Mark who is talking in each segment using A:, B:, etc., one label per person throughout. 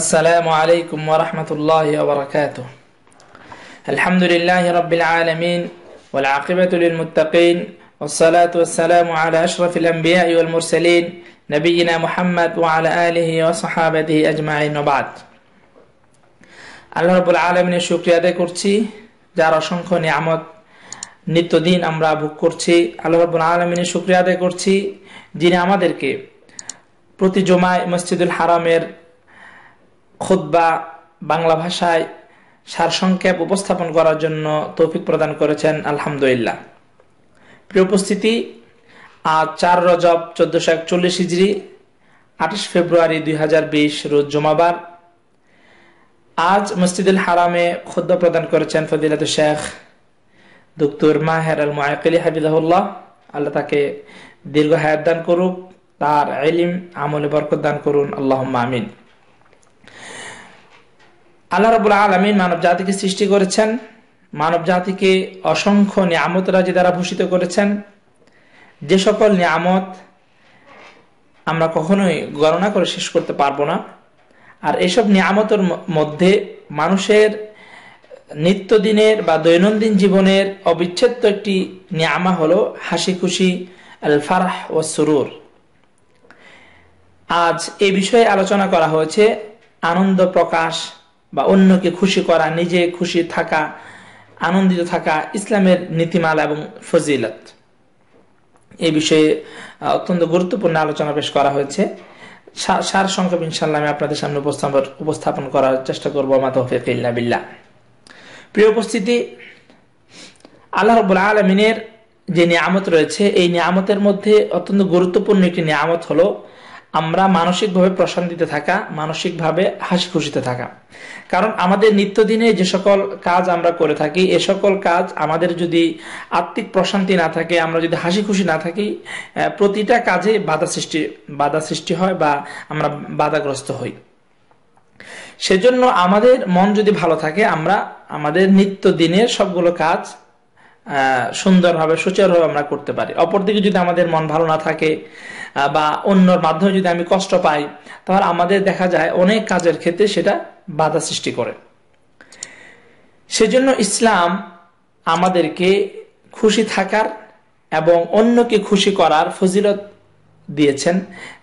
A: السلام عليكم ورحمة الله وبركاته الحمد لله رب العالمين والعاقبة للمتقين والصلاة والسلام على أشرف الأنبياء والمرسلين نبينا محمد وعلى آله وصحابته أجمعين وبعد আল্লাহ রবুল আলমিনের শুক্রিয়া আদায় করছি যার অসংখ্য নিয়ামত নিত্যদিন আমরা ভোগ করছি আল্লাহ রবুল আলমিনের শুক্রিয়া আদায় করছি যিনি আমাদেরকে প্রতি জমায় মসজিদুল হারামের খুদ্া বাংলা ভাষায় সারসংক্ষেপ উপস্থাপন করার জন্য তৌফিক প্রদান করেছেন আলহামদুলিল্লাহ প্রিয় উপস্থিতি আজ চার রজব চোদ্দশো একচল্লিশ ইজরি আঠাশ ফেব্রুয়ারি দুই রোজ জমাবার আজ মসজিদুল হারামে খুদ্ প্রদান করেছেন ফদিলাত শেখ দুক্তুর মাহের আল মায়াকলি হাবিদাহুল্লাহ আল্লাহ তাকে দীর্ঘ হায়াত দান করুক তার এলিম আমলে বরকত দান করুন আল্লাহ আমিন আল্লাহ রবুল্লা আলমিন মানব জাতিকে সৃষ্টি করেছেন মানব জাতিকে অসংখ্য নিয়ামত রাজি দ্বারা ভূষিত করেছেন যে সকল নিয়ামত আমরা কখনোই গণনা করে শেষ করতে পারবো না আর এসব নিয়ামতের মধ্যে মানুষের নিত্যদিনের বা দৈনন্দিন জীবনের অবিচ্ছেদ্য একটি নিয়ামা হলো হাসি খুশি আলফারাহ ও সুরুর আজ এ বিষয়ে আলোচনা করা হয়েছে আনন্দ প্রকাশ বা অন্যকে খুশি করা নিজে খুশি থাকা আনন্দিত থাকা ইসলামের নীতিমালা এবং ফজিলত এই বিষয়ে অত্যন্ত গুরুত্বপূর্ণ আলোচনা পেশ করা হয়েছে সার সংক্ষেপ ইনশাল্লাহ আমি আপনাদের সামনে উপস্থাপন করার চেষ্টা করবো মাতফিকিল্লা বিল্লা প্রিয় উপস্থিতি আল্লাহ রব আলমিনের যে নিয়ামত রয়েছে এই নিয়ামতের মধ্যে অত্যন্ত গুরুত্বপূর্ণ একটি নিয়ামত হলো আমরা মানসিকভাবে প্রশান্তিতে থাকা মানসিকভাবে হাসি খুশিতে থাকা কারণ আমাদের নিত্যদিনে যে সকল কাজ আমরা করে থাকি এ সকল কাজ আমাদের যদি আত্মিক প্রশান্তি না থাকে আমরা যদি হাসি খুশি না থাকি প্রতিটা কাজে বাধা সৃষ্টি বাধা সৃষ্টি হয় বা আমরা বাধাগ্রস্ত হই সেজন্য আমাদের মন যদি ভালো থাকে আমরা আমাদের নিত্যদিনের সবগুলো কাজ সুন্দরভাবে সুচারুভাবে আমরা করতে পারি অপরদিকে যদি আমাদের মন ভালো না থাকে বা অন্যর মাধ্যমে যদি আমি কষ্ট পাই তাহলে আমাদের দেখা যায় অনেক কাজের ক্ষেত্রে সেটা বাধা সৃষ্টি করে সেজন্য ইসলাম আমাদেরকে খুশি থাকার এবং অন্যকে খুশি করার ফজিলত দিয়েছেন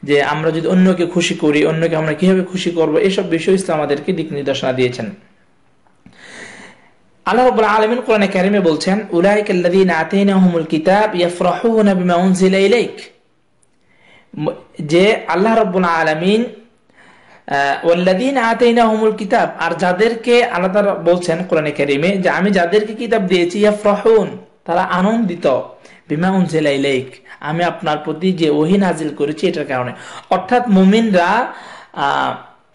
A: যে আমরা যদি অন্যকে খুশি করি অন্যকে আমরা কিভাবে খুশি করব এসব বিষয় ইসলাম আমাদেরকে দিক নির্দেশনা দিয়েছেন আল্লাহ রাব্বুল আলামিন কোরআনে কারিমে বলছেন উলাইকাল্লাযীনা আতাইনাহুমুল কিতাব ইয়াফরাহুনা বিমা উনজিলা ইলাইকা যে আল্লাহ রব্বুল আলমিন ওল্লাদিন আতেইনা হুমুল কিতাব আর যাদেরকে আলাদা বলছেন কোরআনে কারিমে যে আমি যাদেরকে কিতাব দিয়েছি ইয়া ফ্রহুন তারা আনন্দিত বিমা উনজেলাই লেক আমি আপনার প্রতি যে ওহি নাজিল করেছি এটার কারণে অর্থাৎ মুমিনরা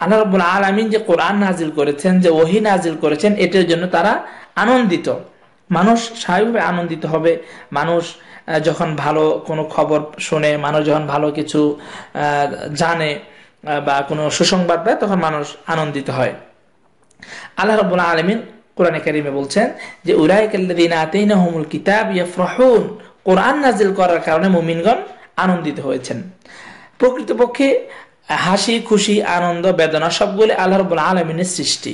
A: আল্লাহ রব্বুল আলমিন যে কোরআন নাজিল করেছেন যে ওহি নাজিল করেছেন এটার জন্য তারা আনন্দিত মানুষ স্বাভাবিকভাবে আনন্দিত হবে মানুষ যখন ভালো কোনো খবর শোনে মানুষ যখন ভালো কিছু জানে বা কোনো সুসংবাদ পায় তখন মানুষ আনন্দিত হয় আল্লাহ রবুল্লা আলমিন কোরআনে কারিমে বলছেন যে উরাইকাল্লাদিন কিতাব কোরআন নাজিল করার কারণে মুমিনগণ আনন্দিত হয়েছেন প্রকৃতপক্ষে হাসি খুশি আনন্দ বেদনা সবগুলি আল্লাহ রবুল্লা আলমিনের সৃষ্টি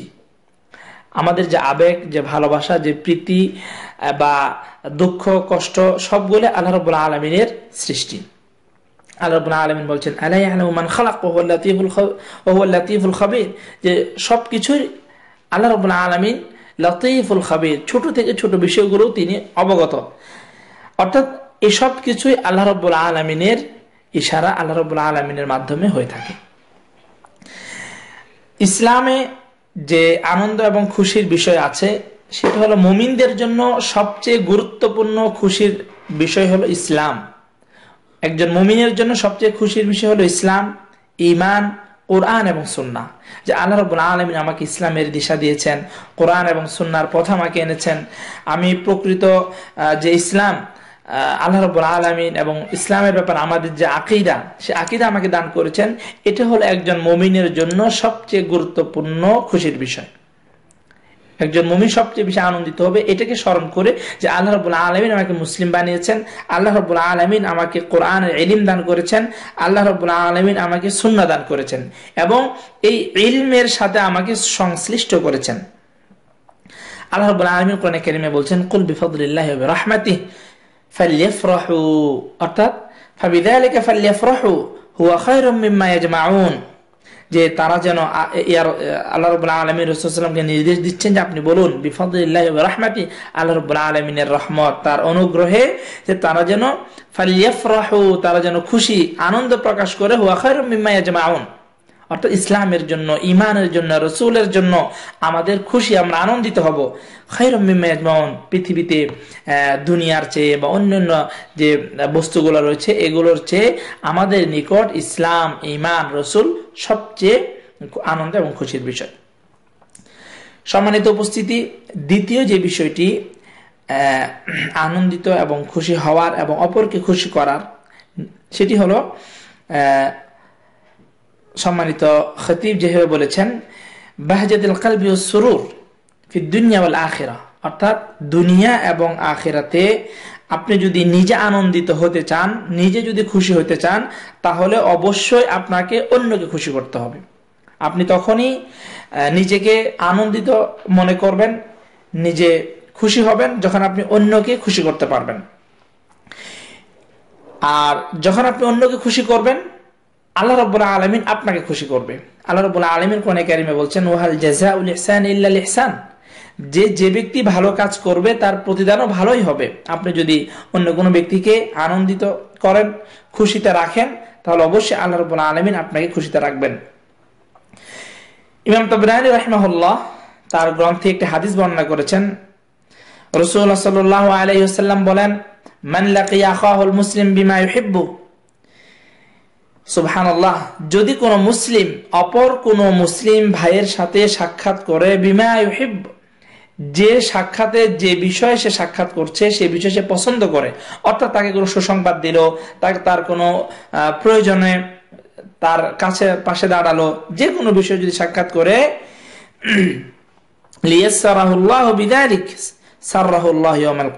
A: আমাদের যে আবেগ যে ভালোবাসা যে প্রীতি বা দুঃখ কষ্ট সবগুলো আল্লাহ রবুল্লা আলমিনের সৃষ্টি আল্লাহ রবুল্লা আলমিন বলছেন আলাই আলমান খালাক ওহুল লতিফুল ওহুল লতিফুল খবির যে সব কিছুই আল্লাহ রবুল্লা আলমিন লতিফুল খবির ছোট থেকে ছোট বিষয়গুলো তিনি অবগত অর্থাৎ এসব কিছুই আল্লাহ রব্বুল আলমিনের ইশারা আল্লাহ রবুল্লা আলমিনের মাধ্যমে হয়ে থাকে ইসলামে যে আনন্দ এবং খুশির বিষয় আছে সেটা হলো মুমিনদের জন্য সবচেয়ে গুরুত্বপূর্ণ খুশির বিষয় হলো ইসলাম একজন মুমিনের জন্য সবচেয়ে খুশির বিষয় হলো ইসলাম ইমান কোরআন এবং সুন্না যে আল্লাহ রব আলমিন আমাকে ইসলামের দিশা দিয়েছেন কোরআন এবং সুন্নার পথ আমাকে এনেছেন আমি প্রকৃত যে ইসলাম আল্লাহ রব্বুল আলমিন এবং ইসলামের ব্যাপার আমাদের যে আকিদা সে আকিদা আমাকে দান করেছেন এটা হলো একজন মমিনের জন্য সবচেয়ে গুরুত্বপূর্ণ খুশির বিষয় একজন মমিন সবচেয়ে বেশি আনন্দিত হবে এটাকে স্মরণ করে যে আল্লাহ রবুল্লা আলমিন আমাকে মুসলিম বানিয়েছেন আল্লাহ রবুল্লা আলমিন আমাকে কোরআন এলিম দান করেছেন আল্লাহ রবুল্লা আলমিন আমাকে সুন্না দান করেছেন এবং এই ইলমের সাথে আমাকে সংশ্লিষ্ট করেছেন আল্লাহ রবুল্লা আলমিন কোরআন কেরিমে বলছেন কুল বিফদুল্লাহ রহমাতি ফাল্লিফরাহু অর্থাৎ ফাবিদালিকা ফাল্লিফরাহু হুয়া খায়রুম মিম্মা ইয়াজমাউন যে তারা যেন ইয়ার আল্লাহ রবুল্লা আলমী রসুলামকে নির্দেশ দিচ্ছেন যে আপনি বলুন বিফদুল্লাহ রহমাতি আল্লাহ রবুল্লা আলমিনের রহমত তার অনুগ্রহে যে তারা যেন ফালিয়াফরাহু তারা যেন খুশি আনন্দ প্রকাশ করে হুয়া খায়রুম মিম্মা ইয়াজমাউন অর্থাৎ ইসলামের জন্য ইমানের জন্য রসুলের জন্য আমাদের খুশি আমরা আনন্দিত হব খৈরমিমাজমাউন পৃথিবীতে দুনিয়ার চেয়ে বা অন্যান্য যে বস্তুগুলো রয়েছে এগুলোর চেয়ে আমাদের নিকট ইসলাম ইমান রসুল সবচেয়ে আনন্দ এবং খুশির বিষয় সম্মানিত উপস্থিতি দ্বিতীয় যে বিষয়টি আনন্দিত এবং খুশি হওয়ার এবং অপরকে খুশি করার সেটি হলো সম্মানিত খতিব যেভাবে বলেছেন বাহজাদুল কালবি ও সুরুর দুনিয়া ওয়াল আখেরা অর্থাৎ দুনিয়া এবং আখেরাতে আপনি যদি নিজে আনন্দিত হতে চান নিজে যদি খুশি হতে চান তাহলে অবশ্যই আপনাকে অন্যকে খুশি করতে হবে আপনি তখনই নিজেকে আনন্দিত মনে করবেন নিজে খুশি হবেন যখন আপনি অন্যকে খুশি করতে পারবেন আর যখন আপনি অন্যকে খুশি করবেন আল্লাহ রব্বুল আলমিন আপনাকে খুশি করবে আল্লাহ রব্বুল আলমিন কোনে ক্যারিমে বলছেন ওহাল উল ইহসান ইল্লাল ইহসান যে যে ব্যক্তি ভালো কাজ করবে তার প্রতিদানও ভালোই হবে আপনি যদি অন্য কোনো ব্যক্তিকে আনন্দিত করেন খুশিতে রাখেন তাহলে অবশ্যই আল্লাহ রবুল্লা আলমিন আপনাকে খুশিতে রাখবেন ইমাম তবরানি রহমাহুল্লাহ তার গ্রন্থে একটি হাদিস বর্ণনা করেছেন রসুল্লাহ সাল আলাইসাল্লাম বলেন মান লাকিয়া মুসলিম বিমা ইহিব্বু সুবহানাল্লাহ যদি কোনো মুসলিম অপর কোনো মুসলিম ভাইয়ের সাথে সাক্ষাৎ করে বিমা ইউহিব যে সাক্ষাতে যে বিষয়ে সে সাক্ষাৎ করছে সে বিষয়ে সে পছন্দ করে অর্থাৎ তাকে কোনো সুসংবাদ দিল তাকে তার কোনো প্রয়োজনে তার কাছে পাশে দাঁড়ালো যে কোনো বিষয়ে যদি সাক্ষাৎ করে লিয়াসারাহুল্লাহ বিদারিক সার্রাহুল্লাহ ইয়ামাল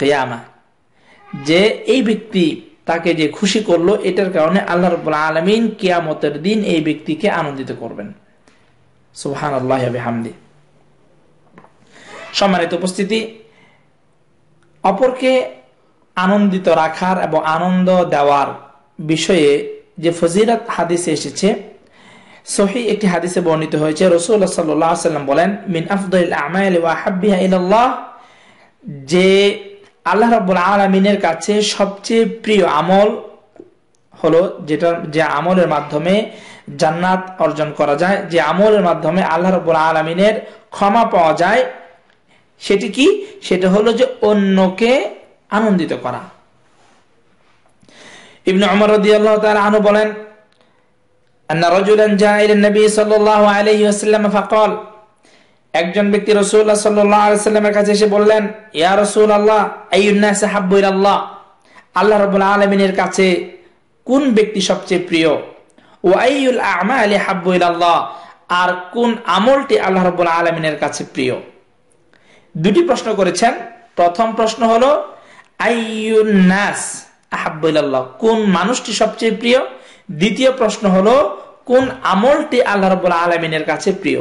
A: যে এই ব্যক্তি তাকে যে খুশি করলো এটার কারণে আল্লাহ রবুল্লা আলমিন কিয়ামতের দিন এই ব্যক্তিকে আনন্দিত করবেন সুহান হামদি সম্মানিত উপস্থিতি অপরকে আনন্দিত রাখার এবং আনন্দ দেওয়ার বিষয়ে যে ফজিরাত হাদিসে এসেছে সহি একটি হাদিসে বর্ণিত হয়েছে রসুল সাল্লাম বলেন মিন আফদুল আমাল ওয়াহাবিহা যে আল্লাহ রব্বুল আলমিনের কাছে সবচেয়ে প্রিয় আমল হলো যেটা যে আমলের মাধ্যমে জান্নাত অর্জন করা যায় যে আমলের মাধ্যমে আল্লাহ রব্বুল আলমিনের ক্ষমা পাওয়া যায় সেটি কি সেটা হলো যে অন্যকে আনন্দিত করা ইবনে অমর রদিয়াল্লাহ তাআলা আনু বলেন আন্না রাজুলান জাআ ইলা নবী সাল্লাল্লাহু আলাইহি ওয়াসাল্লাম ফাকাল একজন ব্যক্তি রসুল্লাহ সাল্লামের কাছে এসে বললেন ইয়া রসুল আল্লাহ হাব্বুর আল্লাহ আল্লাহ রবুল্লা আলমিনের কাছে কোন ব্যক্তি সবচেয়ে প্রিয় ও আইউল আমা আলী হাব্বুল আল্লাহ আর কোন আমলটি আল্লাহ রবুল্লা আলমিনের কাছে প্রিয় দুটি প্রশ্ন করেছেন প্রথম প্রশ্ন হলো আইউন্নাস আহাবুল আল্লাহ কোন মানুষটি সবচেয়ে প্রিয় দ্বিতীয় প্রশ্ন হলো কোন আমলটি আল্লাহ রবুল্লা আলমিনের কাছে প্রিয়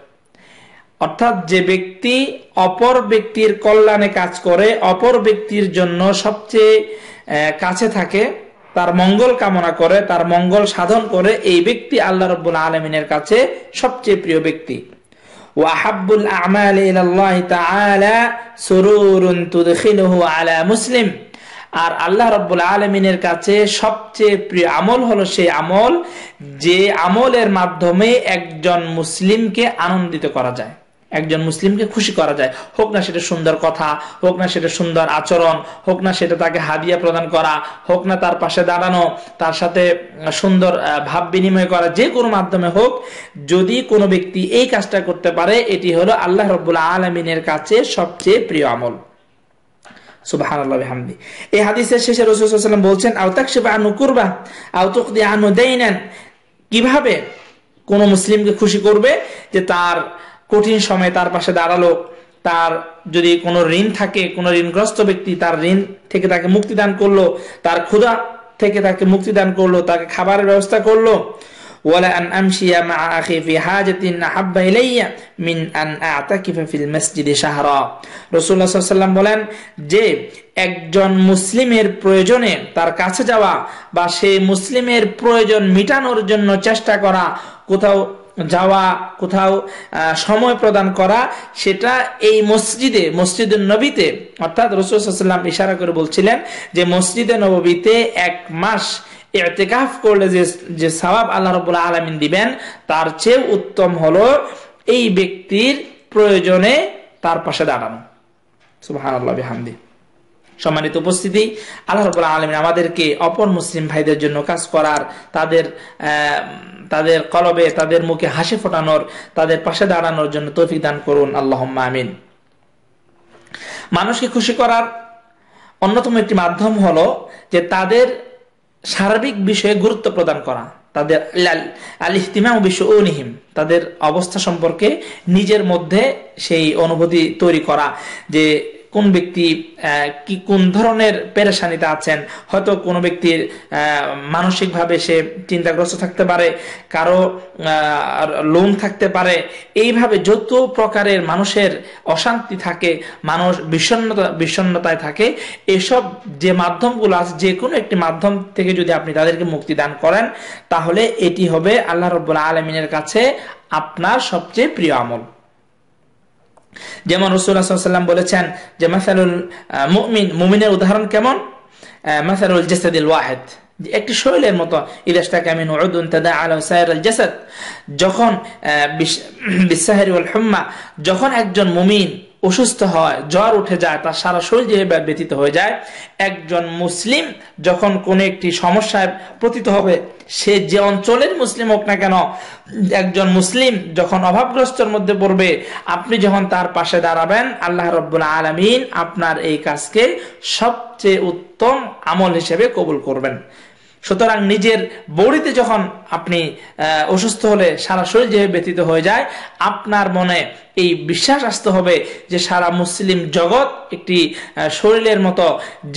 A: অর্থাৎ যে ব্যক্তি অপর ব্যক্তির কল্যাণে কাজ করে অপর ব্যক্তির জন্য সবচেয়ে কাছে থাকে তার মঙ্গল কামনা করে তার মঙ্গল সাধন করে এই ব্যক্তি আল্লাহ রব্বুল আলমিনের কাছে সবচেয়ে প্রিয় ব্যক্তি ওয়াহাবুল আমাল সুরুরুন তুদখিলহু আলা মুসলিম আর আল্লাহ রব্বুল আলমিনের কাছে সবচেয়ে প্রিয় আমল হলো সেই আমল যে আমলের মাধ্যমে একজন মুসলিমকে আনন্দিত করা যায় একজন মুসলিমকে খুশি করা যায় হোক না সেটা সুন্দর কথা হোক না সেটা সুন্দর আচরণ হোক না সেটা তাকে হাদিয়া প্রদান করা হোক না তার পাশে দাঁড়ানো তার সাথে সুন্দর ভাব বিনিময় করা যে কোনো মাধ্যমে হোক যদি কোনো ব্যক্তি এই কাজটা করতে পারে এটি হলো আল্লাহ রব্বুল্লা আলমিনের কাছে সবচেয়ে প্রিয় আমল এই হাদিসের শেষে রসুলাম বলছেন কিভাবে কোন মুসলিমকে খুশি করবে যে তার কঠিন সময়ে তার পাশে দাঁড়ালো তার যদি কোনো ঋণ থাকে কোনো ঋণগ্রস্ত ব্যক্তি তার ঋণ থেকে তাকে মুক্তি দান করলো তার ক্ষুধা থেকে তাকে মুক্তি দান করলো তাকে খাবারের ব্যবস্থা করলো ওয়ালা আন আমশিয়া মা আখি ফি হাজাতিন আহাব্বা ইলাইয়া মিন আন বলেন যে একজন মুসলিমের প্রয়োজনে তার কাছে যাওয়া বা সেই মুসলিমের প্রয়োজন মিটানোর জন্য চেষ্টা করা কোথাও যাওয়া কোথাও সময় প্রদান করা সেটা এই মসজিদে মসজিদ নবীতে অর্থাৎ রসুলাম ইশারা করে বলছিলেন যে মসজিদে নবীতে এক মাস এতেকাফ করলে যে যে সবাব আল্লাহ রবুল্লাহ আলমিন দিবেন তার চেয়ে উত্তম হলো এই ব্যক্তির প্রয়োজনে তার পাশে দাঁড়ানো সুবাহ আল্লাহ হামদি সম্মানিত উপস্থিতি আল্লাহ রব আলমিন আমাদেরকে অপর মুসলিম ভাইদের জন্য কাজ করার তাদের তাদের কলবে তাদের মুখে হাসি ফোটানোর তাদের পাশে দাঁড়ানোর জন্য তৌফিক দান করুন আল্লাহ আমিন মানুষকে খুশি করার অন্যতম একটি মাধ্যম হলো যে তাদের সার্বিক বিষয়ে গুরুত্ব প্রদান করা তাদের আলিহতিমা বিশ্ব অনিহিম তাদের অবস্থা সম্পর্কে নিজের মধ্যে সেই অনুভূতি তৈরি করা যে কোন ব্যক্তি কি কোন ধরনের পেরেশানিতে আছেন হয়তো কোন ব্যক্তির মানসিকভাবে সে চিন্তাগ্রস্ত থাকতে পারে কারো লোন থাকতে পারে এইভাবে যত প্রকারের মানুষের অশান্তি থাকে মানুষ বিষণ্ণতা বিষণ্ণতায় থাকে এসব যে মাধ্যমগুলো আছে যে কোনো একটি মাধ্যম থেকে যদি আপনি তাদেরকে মুক্তি দান করেন তাহলে এটি হবে আল্লাহ রব্বুল আলমিনের কাছে আপনার সবচেয়ে প্রিয় আমল যেমন রসুল্লাহ সাল্লাম বলেছেন যে মাসারুল মুমিন মুমিনের উদাহরণ কেমন মাসারুল জেসাদিল ওয়াহেদ একটি শৈলের মতো ইদাস্তাকামিন উদুন তাদা আল সাহের আল জাসাদ যখন বিশ্বাহের হুম্মা যখন একজন মুমিন অসুস্থ হয় জ্বর উঠে যায় তার সারা শরীরে ব্যতীত হয়ে যায় একজন মুসলিম যখন কোনো একটি সমস্যায় পতিত হবে সে যে অঞ্চলের মুসলিম হোক না কেন একজন মুসলিম যখন অভাবগ্রস্তর মধ্যে পড়বে আপনি যখন তার পাশে দাঁড়াবেন আল্লাহ রব্বুল আলমিন আপনার এই কাজকে সবচেয়ে উত্তম আমল হিসেবে কবুল করবেন সুতরাং নিজের বড়িতে যখন আপনি অসুস্থ হলে সারা শরীর যেভাবে ব্যতীত হয়ে যায় আপনার মনে এই বিশ্বাস আসতে হবে যে সারা মুসলিম জগৎ একটি শরীরের মতো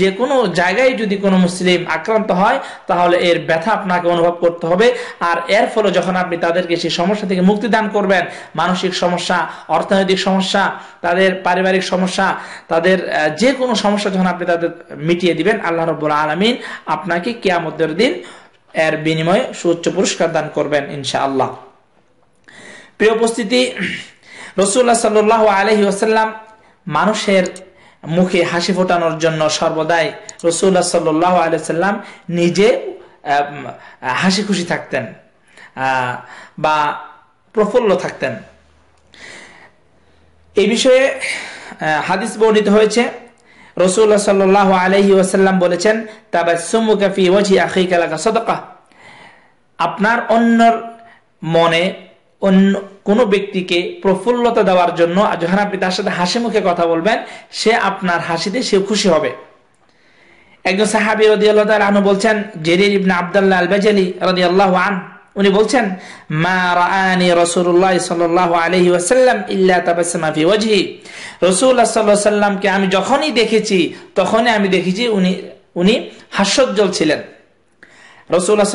A: যে কোনো জায়গায় যদি কোনো মুসলিম আক্রান্ত হয় তাহলে এর ব্যথা আপনাকে অনুভব করতে হবে আর এর ফলে যখন আপনি তাদেরকে সেই সমস্যা থেকে মুক্তি দান করবেন মানসিক সমস্যা অর্থনৈতিক সমস্যা তাদের পারিবারিক সমস্যা তাদের যে কোনো সমস্যা যখন আপনি তাদের মিটিয়ে দিবেন আল্লাহ রব্বুল আলমিন আপনাকে কেয়ামতের দিন এর বিনিময়ে সুচ্চ পুরস্কার দান করবেন ইনশাআল্লাহ প্রিয় উপস্থিতি রসুল্লাহ সাল্লাহ আলহি আসাল্লাম মানুষের মুখে হাসি ফোটানোর জন্য সর্বদাই রসুল্লাহ সাল্লাহ আলাইসাল্লাম নিজে হাসি খুশি থাকতেন বা প্রফুল্ল থাকতেন এই বিষয়ে হাদিস বর্ণিত হয়েছে রসুল্লাহ সাল্লাহ আলহি ওয়াসাল্লাম বলেছেন তাবা সুমুকাফি ওয়াজি আখি কালাকা আপনার অন্যর মনে অন্য কোন ব্যক্তিকে প্রফুল্লতা দেওয়ার জন্য যখন আপনি তার সাথে হাসি মুখে কথা বলবেন সে আপনার হাসিতে সে খুশি হবে একজন সাহাবি রদি আল্লাহ বলছেন জেরির ইবনা আবদাল্লাহ আলবাজালি রদি আল্লাহ আন উনি বলছেন মা রাআনি ওয়াসাল্লাম ইল্লা ফি ওয়াজহি সাল্লামকে আমি যখনই দেখেছি তখনই আমি দেখেছি উনি উনি হাস্যোজ্জ্বল ছিলেন রসুল্লাহ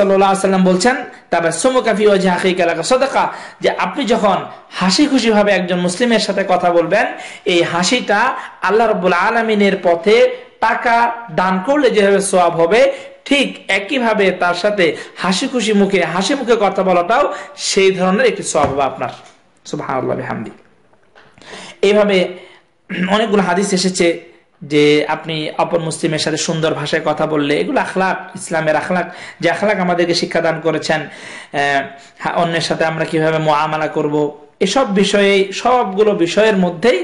A: সাল্লাম বলছেন তাবাসসুমুকা ফি ওয়াজহি হাকি কালাকা সদাকা যে আপনি যখন হাসি খুশি ভাবে একজন মুসলিমের সাথে কথা বলবেন এই হাসিটা আল্লাহ রাব্বুল আলমিনের পথে টাকা দান করলে যেভাবে সোয়াব হবে ঠিক একইভাবে তার সাথে হাসি খুশি মুখে হাসি মুখে কথা বলাটাও সেই ধরনের একটি স্বভাব আপনার হামদি এইভাবে অনেকগুলো হাদিস এসেছে যে আপনি অপর মুসলিমের সাথে সুন্দর ভাষায় কথা বললে এগুলো আখলাক ইসলামের আখলাক যে আখলাক আমাদেরকে শিক্ষাদান করেছেন অন্যের সাথে আমরা কিভাবে মোয়ামালা করব। এসব বিষয়ে সবগুলো বিষয়ের মধ্যেই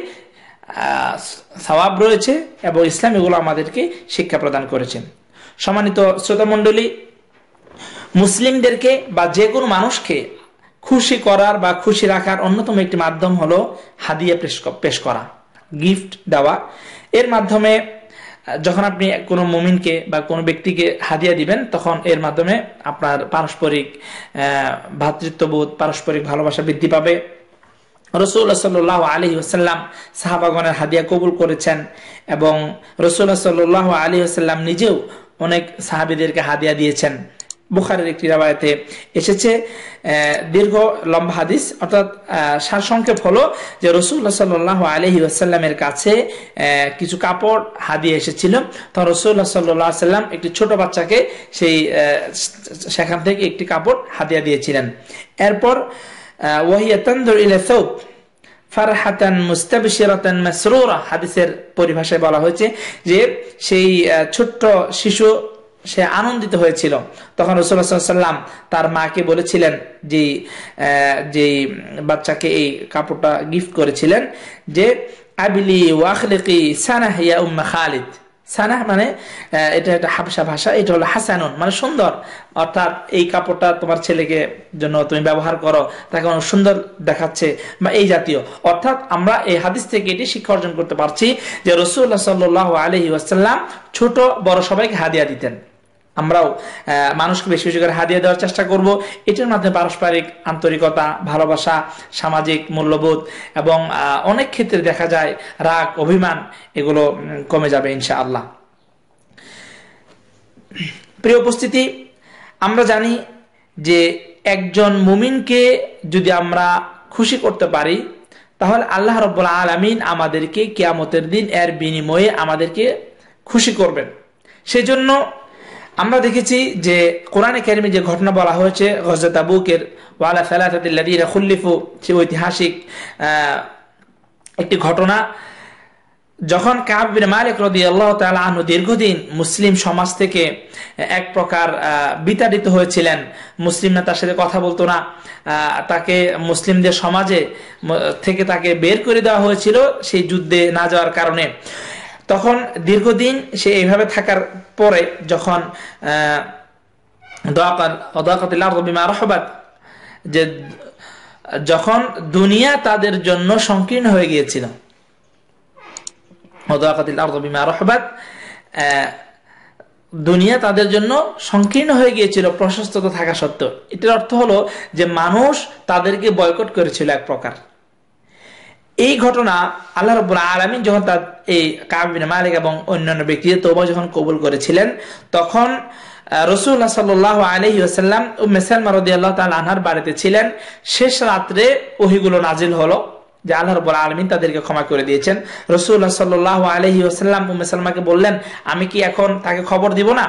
A: সবাব রয়েছে এবং ইসলাম এগুলো আমাদেরকে শিক্ষা প্রদান করেছেন সম্মানিত শ্রোতামণ্ডলী মুসলিমদেরকে বা যে কোনো মানুষকে খুশি করার বা খুশি রাখার অন্যতম একটি মাধ্যম হলো হাদিয়া পেশ করা গিফট দেওয়া এর মাধ্যমে যখন আপনি কোনো মুমিনকে বা কোনো ব্যক্তিকে হাদিয়া দিবেন তখন এর মাধ্যমে আপনার পারস্পরিক ভাতৃত্ববোধ পারস্পরিক ভালোবাসা বৃদ্ধি পাবে রসুল্লাহ সাল আলী আসাল্লাম সাহাবাগনের হাদিয়া কবুল করেছেন এবং রসুল্লাহ সাল্লাহ আলী আসাল্লাম নিজেও অনেক সাহাবিদেরকে হাদিয়া দিয়েছেন বুখারের একটি রাবায়তে এসেছে দীর্ঘ লম্বা হাদিস অর্থাৎ সার সংক্ষেপ হলো যে রসুল্লাহ সাল্লাহ আলহি আসাল্লামের কাছে কিছু কাপড় হাদিয়ে এসেছিল তো রসুল্লাহ সাল্লাহ সাল্লাম একটি ছোট বাচ্চাকে সেই সেখান থেকে একটি কাপড় হাদিয়া দিয়েছিলেন এরপর ওয়াহিয়া তন্দর ইলে সৌফ হাদিসের পরিভাষায় বলা হয়েছে যে সেই ছোট্ট শিশু সে আনন্দিত হয়েছিল তখন রসুল্লাহাম তার মাকে বলেছিলেন যে যে বাচ্চাকে এই কাপড়টা গিফট করেছিলেন যে আবিলি ওয়াখলিকি সানাহিয়া উম্মা খালিদ সানাহ মানে এটা একটা হাবসা ভাষা এটা হলো হাসানুন মানে সুন্দর অর্থাৎ এই কাপড়টা তোমার ছেলেকে জন্য তুমি ব্যবহার করো তাকে অনেক সুন্দর দেখাচ্ছে বা এই জাতীয় অর্থাৎ আমরা এই হাদিস থেকে এটি শিক্ষা অর্জন করতে পারছি যে রসুল্লাহ সাল্লাহ আলহি আসাল্লাম ছোট বড় সবাইকে হাদিয়া দিতেন আমরাও মানুষকে বেশি বেশি করে দিয়ে দেওয়ার চেষ্টা করব এটার মাধ্যমে পারস্পরিক আন্তরিকতা ভালোবাসা সামাজিক মূল্যবোধ এবং অনেক ক্ষেত্রে দেখা যায় রাগ অভিমান এগুলো কমে যাবে ইনশা আল্লাহ প্রিয় উপস্থিতি আমরা জানি যে একজন মুমিনকে যদি আমরা খুশি করতে পারি তাহলে আল্লাহ রব্বুল আলমিন আমাদেরকে কেয়ামতের দিন এর বিনিময়ে আমাদেরকে খুশি করবেন সেজন্য আমরা দেখেছি যে কোরআনে ক্যারিমে যে ঘটনা বলা হয়েছে গজরত তাবুকের ওয়ালা ফেলাতিল্লাদিরা খুল্লিফু সে ঐতিহাসিক একটি ঘটনা যখন কাবির মালিক রদি আল্লাহ তাল আহনু দীর্ঘদিন মুসলিম সমাজ থেকে এক প্রকার বিতাড়িত হয়েছিলেন মুসলিমরা তার সাথে কথা বলতো না তাকে মুসলিমদের সমাজে থেকে তাকে বের করে দেওয়া হয়েছিল সেই যুদ্ধে না যাওয়ার কারণে তখন দীর্ঘদিন সে এইভাবে থাকার পরে যখন যে যখন দুনিয়া তাদের জন্য সংকীর্ণ হয়ে গিয়েছিল দুনিয়া তাদের জন্য সংকীর্ণ হয়ে গিয়েছিল প্রশস্ততা থাকা সত্ত্বেও এটার অর্থ হলো যে মানুষ তাদেরকে বয়কট করেছিল এক প্রকার এই ঘটনা আল্লাহ রবুল আলমিন যখন তার এই কাবিন মালিক এবং অন্যান্য ব্যক্তিদের তৌবা যখন কবুল করেছিলেন তখন রসুল্লাহ সাল্লাহ আলহি আসাল্লাম ও মেসালমা রদি আল্লাহ তাল আনহার বাড়িতে ছিলেন শেষ রাত্রে ওহিগুলো নাজিল হলো যে আল্লাহ রবুল আলমিন তাদেরকে ক্ষমা করে দিয়েছেন রসুল্লাহ সাল্লাহ আলহি আসাল্লাম ও মেসালমাকে বললেন আমি কি এখন তাকে খবর দিব না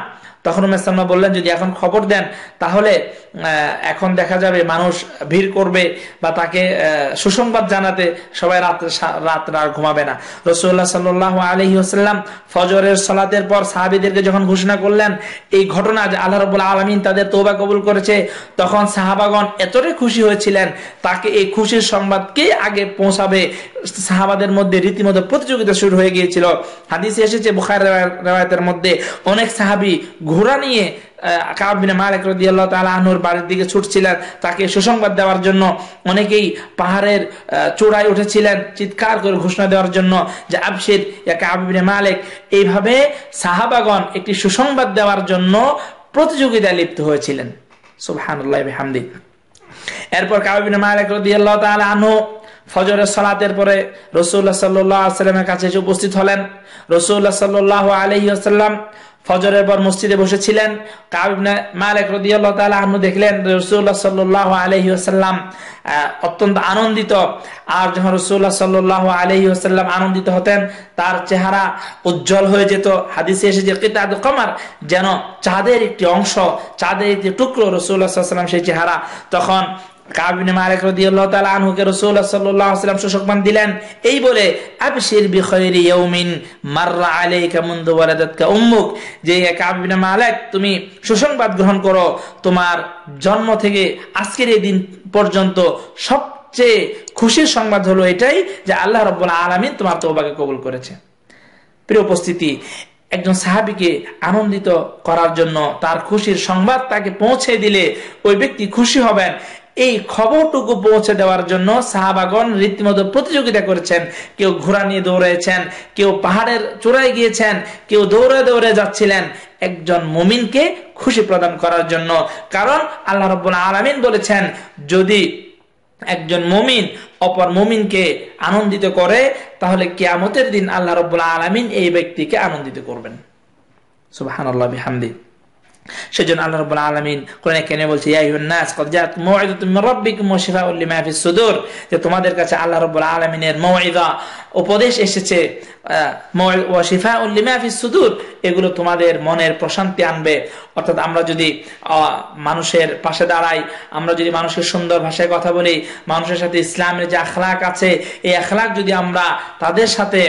A: তখন সালমা বললেন যদি এখন খবর দেন তাহলে এখন দেখা যাবে মানুষ ভিড় করবে বা তাকে সুসংবাদ জানাতে সবাই রাত রাত আর ঘুমাবে না রসুল্লাহ সাল আলহি আসাল্লাম ফজরের সলাতের পর সাহাবিদেরকে যখন ঘোষণা করলেন এই ঘটনা যে আল্লাহ রবুল্লা আলমিন তাদের তোবা কবুল করেছে তখন সাহাবাগণ এতটাই খুশি হয়েছিলেন তাকে এই খুশির সংবাদকে আগে পৌঁছাবে সাহাবাদের মধ্যে রীতিমতো প্রতিযোগিতা শুরু হয়ে গিয়েছিল হাদিসে এসেছে বুখার রেওয়ায়তের মধ্যে অনেক সাহাবি ঘোড়া নিয়ে কাবিনে মালিক রদিয়াল্লাহ তালা আহনুর বাড়ির দিকে ছুটছিলেন তাকে সুসংবাদ দেওয়ার জন্য অনেকেই পাহাড়ের চূড়ায় উঠেছিলেন চিৎকার করে ঘোষণা দেওয়ার জন্য যে আবশির কাবিনে মালিক এইভাবে সাহাবাগন একটি সুসংবাদ দেওয়ার জন্য প্রতিযোগিতায় লিপ্ত হয়েছিলেন সুবহানুল্লাহ হামদি এরপর কাবিনে মালিক রদিয়াল্লাহ তালা আহনু ফজরের সালাতের পরে রসুল্লাহ সাল্লাহ আসলামের কাছে এসে উপস্থিত হলেন রসুল্লাহ সাল্লাহ আলহি আসাল্লাম ফজরের পর মসজিদে বসেছিলেন মালিক রদিয়াল্লাহ দেখলেন রসুল্লাহ সাল্লাহ আলহি আসাল্লাম অত্যন্ত আনন্দিত আর যখন রসুল্লাহ সাল্লাহ আলহি আসাল্লাম আনন্দিত হতেন তার চেহারা উজ্জ্বল হয়ে যেত হাদিসে এসে যে কিতাদ কমার যেন চাঁদের একটি অংশ চাঁদের একটি টুকরো রসুল্লাহ সাল্লাম সেই চেহারা তখন তোমার জন্ম থেকে আজকের এই দিন পর্যন্ত সবচেয়ে খুশির সংবাদ হলো এটাই যে আল্লাহ রব আলামিন তোমার তোবাকে কবুল করেছে প্রিয় উপস্থিতি একজন সাহাবিকে আনন্দিত করার জন্য তার খুশির সংবাদ তাকে পৌঁছে দিলে ওই ব্যক্তি খুশি হবেন এই খবরটুকু পৌঁছে দেওয়ার জন্য সাহাবাগন রীতিমতো প্রতিযোগিতা করেছেন কেউ ঘোড়া নিয়ে দৌড়েছেন কেউ পাহাড়ের চূড়ায় গিয়েছেন কেউ দৌড়ে দৌড়ে যাচ্ছিলেন একজন মুমিনকে খুশি প্রদান করার জন্য কারণ আল্লাহ রব্বুল আলমিন বলেছেন যদি একজন মুমিন অপর মুমিনকে আনন্দিত করে তাহলে কেয়ামতের দিন আল্লাহ রব্বুল আলমিন এই ব্যক্তিকে আনন্দিত করবেন সুবাহ বিহামদি সেজন্য আল্লাহ রাব্বুল আলামিন কোরআনে কেনে বলছে ইয়া আইয়ুহান নাস কদ জাআত তুমি মির রাব্বিকুম ওয়া শিফাউন ফিস সুদুর যে তোমাদের কাছে আল্লাহ রাব্বুল আলামিনের মওইযা উপদেশ এসেছে এগুলো তোমাদের মনের প্রশান্তি আনবে অর্থাৎ আমরা যদি মানুষের পাশে দাঁড়াই আমরা যদি মানুষের সুন্দর ভাষায় কথা বলি মানুষের সাথে ইসলামের যে আখলাক আছে এই আখলাক যদি আমরা তাদের সাথে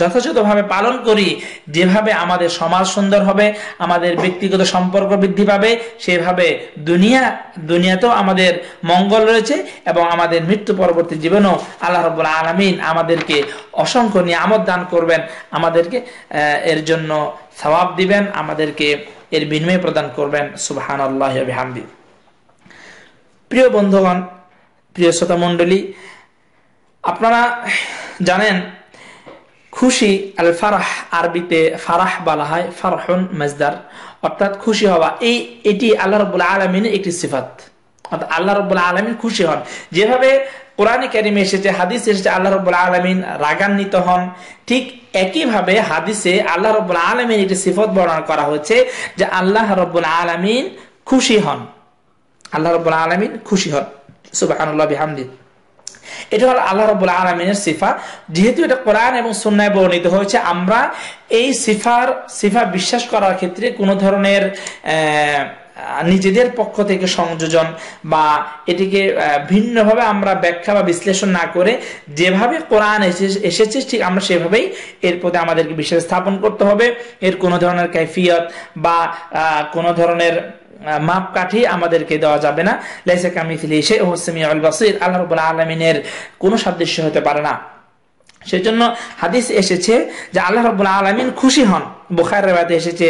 A: যথাযথভাবে পালন করি যেভাবে আমাদের সমাজ সুন্দর হবে আমাদের ব্যক্তিগত সম্পর্ক বৃদ্ধি পাবে সেভাবে দুনিয়া দুনিয়াতেও আমাদের মঙ্গল রয়েছে এবং আমাদের মৃত্যু পরবর্তী জীবনও আল্লাহ রবুল্লা আলমিন আমাদেরকে দিয়ে অসংখ্য নিয়ামত দান করবেন আমাদেরকে এর জন্য সবাব দিবেন আমাদেরকে এর বিনিময় প্রদান করবেন সুবহান আল্লাহ হামদি প্রিয় বন্ধুগণ প্রিয় শ্রোতা মণ্ডলী আপনারা জানেন খুশি আল ফারাহ আরবিতে ফারাহ বলা হয় ফারহন মজদার অর্থাৎ খুশি হওয়া এই এটি আল্লাহ রবুল্লা আলমিনের একটি সিফাত অর্থাৎ আল্লাহ রবুল্লা আলমিন খুশি হন যেভাবে কোরআনে ক্যারিমে এসেছে হাদিস এসেছে আল্লাহ রবুল্লা আলমিন রাগান্বিত হন ঠিক একইভাবে হাদিসে আল্লাহ রবুল্লা আলমিন একটি সিফত বর্ণনা করা হয়েছে যে আল্লাহ রবুল্লা আলমিন খুশি হন আল্লাহ রবুল্লা আলমিন খুশি হন সুবাহ বিহামদিন এটা হলো আল্লাহ রবুল্লা আলমিনের সিফা যেহেতু এটা কোরআন এবং সুন্নায় বর্ণিত হয়েছে আমরা এই সিফার সিফা বিশ্বাস করার ক্ষেত্রে কোনো ধরনের আহ নিজেদের পক্ষ থেকে সংযোজন বা এটিকে ভিন্নভাবে আমরা ব্যাখ্যা বা বিশ্লেষণ না করে যেভাবে কোরআন এসেছে ঠিক আমরা সেভাবেই এর প্রতি আমাদেরকে বিশ্বাস স্থাপন করতে হবে এর কোনো ধরনের ক্যাফিয়ত বা কোনো ধরনের মাপকাঠি আমাদেরকে দেওয়া যাবে না লাইসা ফিলি সে হোসেমি আল বাসির আল্লাহ রবুল্লা আলমিনের কোনো সাদৃশ্য হতে পারে না সেজন্য হাদিস এসেছে যে আল্লাহ রবুল্লা আলমিন খুশি হন বোখার রেবাতে এসেছে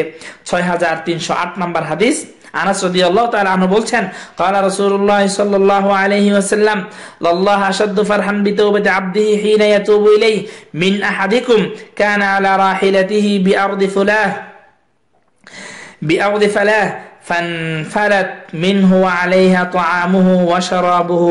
A: ছয় হাজার তিনশো আট নম্বর হাদিস আনাস রদি আল্লাহ তালা আনু বলছেন কালা রসুল্লাহ সাল্লাহ আলহি ওসাল্লাম লাল্লাহ আসাদ্দু ফারহান বিতৌবতে আব্দিহি হিনা ইয়াতুবু ইলাই মিন আহাদিকুম কানা আলা রাহিলাতিহি বিআরদি ফুলাহ بأرض فلاه فانفلت منه وعليها طعامه وشرابه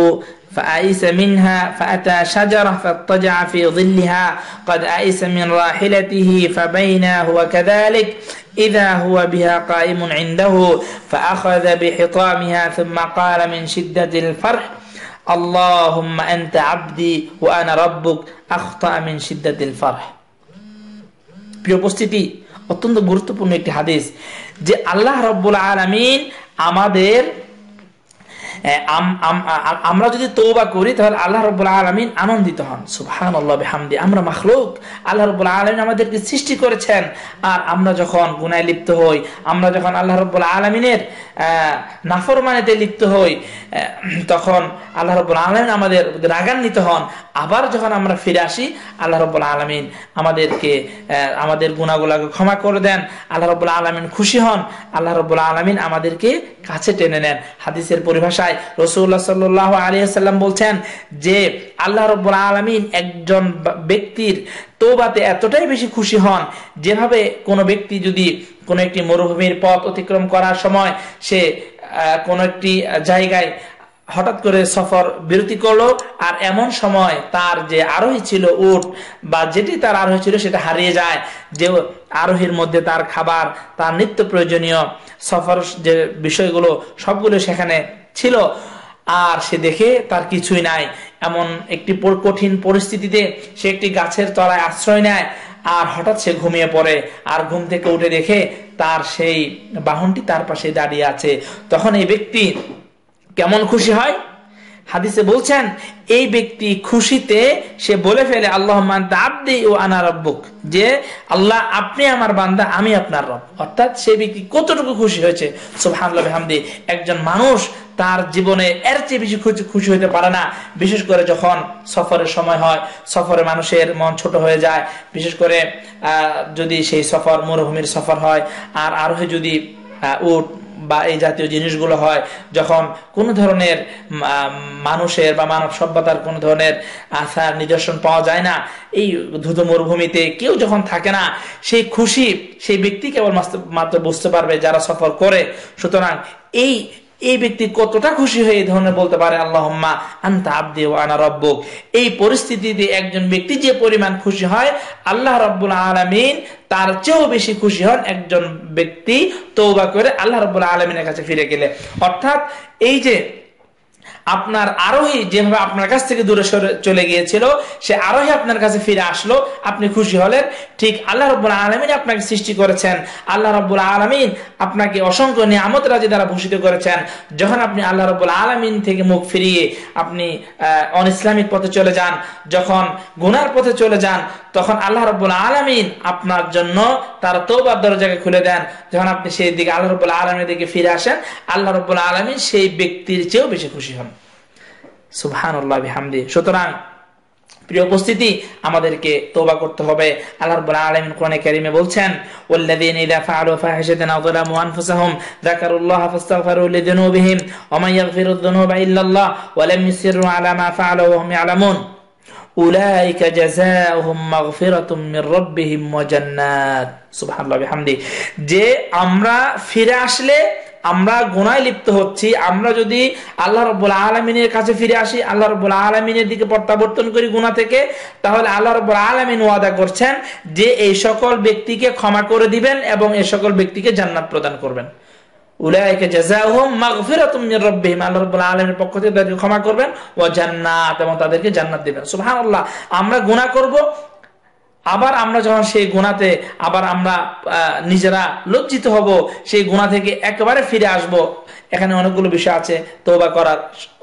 A: فأيس منها فأتى شجرة فاضطجع في ظلها قد أيس من راحلته فبينا هو كذلك إذا هو بها قائم عنده فأخذ بحطامها ثم قال من شدة الفرح اللهم أنت عبدي وأنا ربك أخطأ من شدة الفرح بيوبستي উপস্থিতি অত্যন্ত গুরুত্বপূর্ণ একটি হাদিস যে আল্লাহ রব্বুল আলমিন আমাদের আমরা যদি তৌবা করি তাহলে আল্লাহ রবুল্লা আলমিন আনন্দিত হন সুবহান আল্লাহ হামদি আমরা মাখলুক আল্লাহ রবুল্লা আলমিন আমাদেরকে সৃষ্টি করেছেন আর আমরা যখন গুনায় লিপ্ত হই আমরা যখন আল্লাহ রবুল্লা আলমিনের মানেতে লিপ্ত হই তখন আল্লাহ রবুল্লা আলমিন আমাদের রাগান্বিত হন আবার যখন আমরা ফিরে আসি আল্লাহ রব আলমিন আমাদেরকে আমাদের গুণাগুলাকে ক্ষমা করে দেন আল্লাহ রব আলমিন খুশি হন আল্লাহ রব আলমিন আমাদেরকে কাছে টেনে নেন হাদিসের পরিভাষায় রসুল্লাহ সাল্লাহ সাল্লাম বলছেন যে আল্লাহ রব আলমিন একজন ব্যক্তির বাতে এতটাই বেশি খুশি হন যেভাবে কোনো ব্যক্তি যদি কোনো একটি মরুভূমির পথ অতিক্রম করার সময় সে কোনো একটি জায়গায় হঠাৎ করে সফর বিরতি করলো আর এমন সময় তার যে আরোহী ছিল উট বা যেটি তার আরোহী ছিল সেটা হারিয়ে যায় যে আরোহীর মধ্যে তার খাবার তার নিত্য প্রয়োজনীয় সফর যে বিষয়গুলো সবগুলো সেখানে ছিল আর সে দেখে তার কিছুই নাই এমন একটি কঠিন পরিস্থিতিতে সে একটি গাছের তলায় আশ্রয় নেয় আর হঠাৎ সে ঘুমিয়ে পড়ে আর ঘুম থেকে উঠে দেখে তার সেই বাহনটি তার পাশে দাঁড়িয়ে আছে তখন এই ব্যক্তি কেমন খুশি হয় হাদিসে বলছেন এই ব্যক্তি খুশিতে সে বলে ফেলে আল্লাহ আব্দি ও আনা রব্বুক যে আল্লাহ আপনি আমার বান্দা আমি আপনার রব অর্থাৎ সে ব্যক্তি কতটুকু খুশি হয়েছে সোহানি একজন মানুষ তার জীবনে এর চেয়ে বেশি খুশি হতে পারে না বিশেষ করে যখন সফরের সময় হয় সফরে মানুষের মন ছোট হয়ে যায় বিশেষ করে যদি সেই সফর মরুভূমির সফর হয় আর আরোহে যদি উট বা এই জাতীয় জিনিসগুলো হয় যখন কোনো ধরনের মানুষের বা মানব সভ্যতার কোনো ধরনের আশার নিদর্শন পাওয়া যায় না এই ধুধু মরুভূমিতে কেউ যখন থাকে না সেই খুশি সেই ব্যক্তি কেবল মাত্র বুঝতে পারবে যারা সফর করে সুতরাং এই এই ব্যক্তি কতটা খুশি হয়ে এই ধরনের বলতে পারে আল্লাহম্মা আন্তা আব্দি ও আনা রব্বুক এই পরিস্থিতিতে একজন ব্যক্তি যে পরিমাণ খুশি হয় আল্লাহ রব্বুল আলমিন তার চেয়েও বেশি খুশি হন একজন ব্যক্তি তৌবা করে আল্লাহ রব আলমিনের কাছে ফিরে গেলে অর্থাৎ এই যে আপনার আরোহী যেভাবে আপনার কাছ থেকে দূরে সরে চলে গিয়েছিল সে আরোহী আপনার কাছে ফিরে আসলো আপনি খুশি হলেন ঠিক আল্লাহ রব্বুল আলমিন আপনাকে সৃষ্টি করেছেন আল্লাহ রব্বুল আলমিন আপনাকে অসংখ্য নিয়ামত রাজি দ্বারা ভূষিত করেছেন যখন আপনি আল্লাহ রব্বুল আলমিন থেকে মুখ ফিরিয়ে আপনি অন ইসলামিক পথে চলে যান যখন গুনার পথে চলে যান তখন আল্লাহ রব্বুল আলমিন আপনার জন্য তার তৌবার দরজাকে খুলে দেন যখন আপনি সেই দিকে আল্লাহ রব্বুল আলমের দিকে ফিরে আসেন আল্লাহ রব্বুল আলমিন সেই ব্যক্তির চেয়েও বেশি খুশি হন সুবহানুল্লাহ বিহামদি সুতরাং প্রিয় উপস্থিতি আমাদেরকে তোবা করতে হবে আল্লাহ রাব্বুল আলামিন কোরআনে কারিমে বলছেন ওয়াল্লাযীনা ইযা ফাআলু ফাহিশাতান আও যালামু আনফুসাহুম যাকারুল্লাহ ফাস্তাগফারু লিযুনুবিহিম ওয়া মান ইয়াগফিরুয যুনুবা ইল্লাল্লাহ ওয়া লাম ইউসিররু আলা মা ফাআলু ওয়া হুম ইয়ালামুন أولئك جزاؤهم مغفرة من ربهم وجنات سبحان الله بحمده যে আমরা ফিরে আসলে আমরা গুনায় লিপ্ত হচ্ছি আমরা যদি আল্লাহ রব্বুল আলমিনের কাছে ফিরে আসি আল্লাহ রব্বুল আলমিনের দিকে প্রত্যাবর্তন করি গুণা থেকে তাহলে আল্লাহ রব্বুল আলমিন ওয়াদা করছেন যে এই সকল ব্যক্তিকে ক্ষমা করে দিবেন এবং এই সকল ব্যক্তিকে জান্নাত প্রদান করবেন ক্ষমা করবেন জান্নাত এবং তাদেরকে জান্নাত দিবেন আমরা করব আবার আমরা যখন সেই গুণাতে আবার আমরা নিজেরা লজ্জিত হব সেই গুণা থেকে একেবারে ফিরে আসব এখানে অনেকগুলো বিষয় আছে তৌবা করার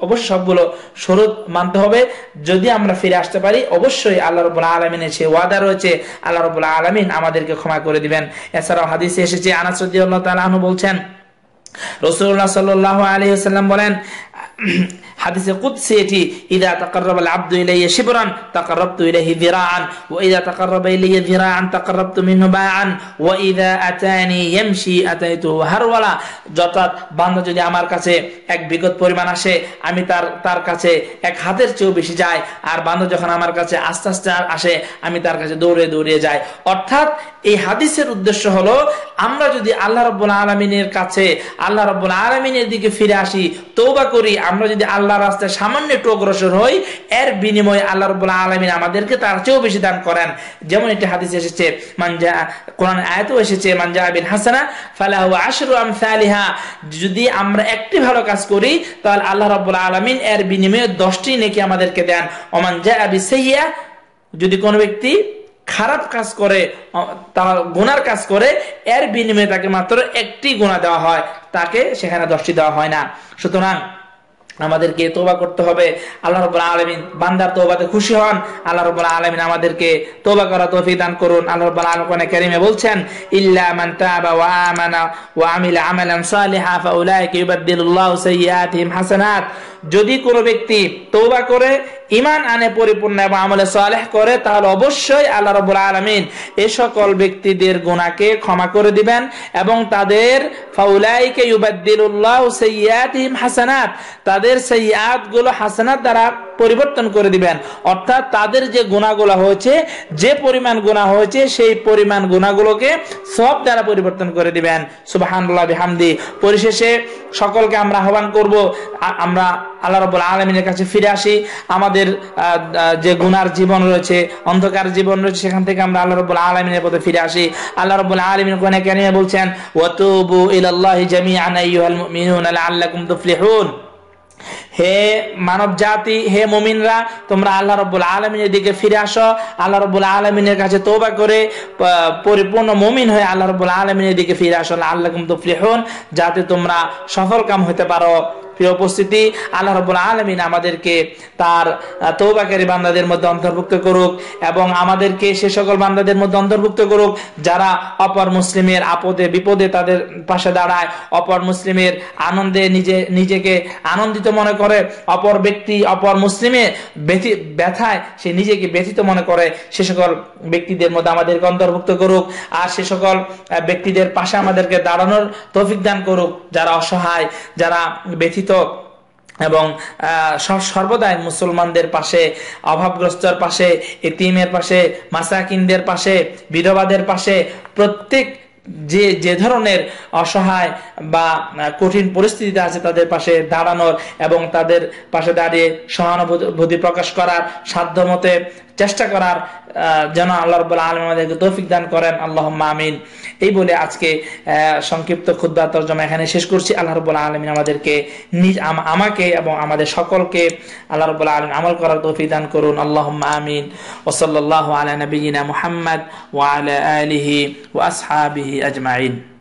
A: অবশ্যই সবগুলো শরৎ মানতে হবে যদি আমরা ফিরে আসতে পারি অবশ্যই আল্লাহ রবুল্লা আলমিনের সেই ওয়াদা রয়েছে আল্লাহ রবুল্লা আলমিন আমাদেরকে ক্ষমা করে দিবেন এছাড়াও হাদিসে এসেছে আল্লাহ তালাহনু বলছেন রসুল্লাহ সাল্লাহ আলী বলেন হাদিসে এটি ইদা আব্দু ইলাইয়া শিবরান ইদা ইলাইয়া ইদা আতানি ইয়ামশি আতাইতু হারওয়ালা যথাৎ বান্দা যদি আমার কাছে এক বিগত পরিমাণ আসে আমি তার তার কাছে এক হাতের চেয়েও বেশি যাই আর বান্দা যখন আমার কাছে আস্তে আস্তে আসে আমি তার কাছে দৌড়ে দৌড়িয়ে যাই অর্থাৎ এই হাদিসের উদ্দেশ্য হলো আমরা যদি আল্লাহ রব্বুল আলমিনের কাছে আল্লাহ রব্বুল আলমিনের দিকে ফিরে আসি তৌবা করি আমরা যদি আল্লাহ আল্লাহর রাস্তায় সামান্য একটু অগ্রসর হই এর বিনিময়ে আল্লাহ রবুল্লাহ আলমিন আমাদেরকে তার চেয়েও বেশি দান করেন যেমন একটি হাদিস এসেছে মানজা কোরআন আয়ত এসেছে মানজা বিন হাসানা ফালাহ আশরু আমসালিহা যদি আমরা একটি ভালো কাজ করি তাহলে আল্লাহ রবুল্লাহ আলমিন এর বিনিময়ে দশটি নেকি আমাদেরকে দেন অমান জা আবি সেইয়া যদি কোনো ব্যক্তি খারাপ কাজ করে তা গুনার কাজ করে এর বিনিময়ে তাকে মাত্র একটি গুণা দেওয়া হয় তাকে সেখানে দশটি দেওয়া হয় না সুতরাং আমাদেরকে তোবা করতে হবে আল্লাহ রবুল্লা আলমিন বান্দার তোবাতে খুশি হন আল্লাহ রবুল্লা আলমিন আমাদেরকে তোবা করা তৌফিক দান করুন আল্লাহ রবুল্লা আলমে ক্যারিমে বলছেন ইল্লা মান তাবা ওয়া আমানা ওয়া আমিলা আমালান সালিহা ফাউলাইকা ইউবাদদিলুল্লাহু সাইয়্যাতিহিম হাসানাত যদি কোনো ব্যক্তি তোবা করে ইমান আনে পরিপূর্ণ এবং আমলে সালেহ করে তাহলে অবশ্যই আল্লাহ রবুল আলমিন এ সকল ব্যক্তিদের গুণাকে ক্ষমা করে দিবেন এবং তাদের ফাউলাইকে ইউবাদ্দিলুল্লাহু সাইয়্যাতিহিম হাসানাত তাদের তাদের সেই গুলো হাসানার দ্বারা পরিবর্তন করে দিবেন অর্থাৎ তাদের যে গুণাগুলো হয়েছে যে পরিমাণ গুণা হয়েছে সেই পরিমাণ গুণাগুলোকে সব দ্বারা পরিবর্তন করে দিবেন সুবাহান্লাহ বিহামদি পরিশেষে সকলকে আমরা আহ্বান করব আমরা আল্লাহ রব আলমিনের কাছে ফিরে আসি আমাদের যে গুনার জীবন রয়েছে অন্ধকার জীবন রয়েছে সেখান থেকে আমরা আল্লাহ রবুল আলমিনের পথে ফিরে আসি আল্লাহ রব আলমিন কোনে কেন বলছেন ওয়াতুবু ইলাল্লাহি জামিআন আইয়ুহাল মুমিনুন লাআল্লাকুম তুফলিহুন হে মানব জাতি হে মমিনরা তোমরা আল্লাহ রব্বুল আলমিনের দিকে ফিরে আসো আল্লাহ রব্বুল আলমিনের কাছে তোবা করে পরিপূর্ণ মমিন হয়ে আল্লাহ রব্বুল আলমিনের দিকে ফিরে আসো আল্লাহ কিন্তু যাতে তোমরা সফল কাম হতে পারো প্রিয় উপস্থিতি আল্লাহ রব আলমিন আমাদেরকে তার তৌবাকারী বান্দাদের মধ্যে অন্তর্ভুক্ত করুক এবং আমাদেরকে সে সকল বান্দাদের মধ্যে অন্তর্ভুক্ত করুক যারা অপর মুসলিমের আপদে বিপদে তাদের পাশে দাঁড়ায় অপর মুসলিমের আনন্দে নিজে নিজেকে আনন্দিত মনে করে অপর ব্যক্তি অপর মুসলিমে ব্যথায় সে নিজেকে ব্যথিত মনে করে সে সকল ব্যক্তিদের মধ্যে আমাদেরকে অন্তর্ভুক্ত করুক আর সে সকল ব্যক্তিদের পাশে আমাদেরকে দাঁড়ানোর তৌফিক দান করুক যারা অসহায় যারা ব্যথিত চিন্তিত এবং সর্বদাই মুসলমানদের পাশে অভাবগ্রস্তর পাশে এতিমের পাশে মাসাকিনদের পাশে বিধবাদের পাশে প্রত্যেক যে যে ধরনের অসহায় বা কঠিন পরিস্থিতিতে আছে তাদের পাশে দাঁড়ানোর এবং তাদের পাশে দাঁড়িয়ে সহানুভূতি প্রকাশ করার সাধ্যমতে চেষ্টা করার যেন আল্লাহ রব আলম আমাদেরকে তৌফিক দান করেন আল্লাহ আমিন এই বলে আজকে সংক্ষিপ্ত ক্ষুদ্র তর্জমা এখানে শেষ করছি আল্লাহ রব আলমিন আমাদেরকে নিজ আমাকে এবং আমাদের সকলকে আল্লাহ রব আলম আমল করার তৌফিক দান করুন আল্লাহ আমিন ওসল্লাহ আলা নবীনা মুহাম্মদ ওয়া আলা আলিহি ওয়া আসহাবিহি আজমাইন